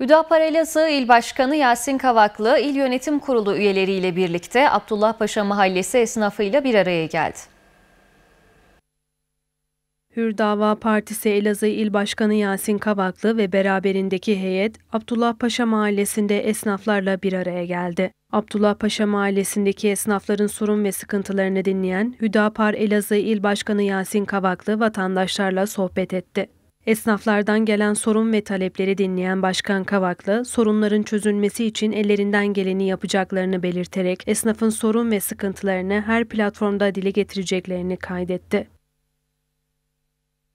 Hüdapar Elazığ İl Başkanı Yasin Kavaklı, İl Yönetim Kurulu üyeleriyle birlikte Abdullah Paşa Mahallesi esnafıyla bir araya geldi. Hür Dava Partisi Elazığ İl Başkanı Yasin Kavaklı ve beraberindeki heyet Abdullah Paşa Mahallesi'nde esnaflarla bir araya geldi. Abdullah Paşa Mahallesi'ndeki esnafların sorun ve sıkıntılarını dinleyen Hüdapar Elazığ İl Başkanı Yasin Kavaklı vatandaşlarla sohbet etti. Esnaflardan gelen sorun ve talepleri dinleyen Başkan Kavaklı, sorunların çözülmesi için ellerinden geleni yapacaklarını belirterek esnafın sorun ve sıkıntılarını her platformda dile getireceklerini kaydetti.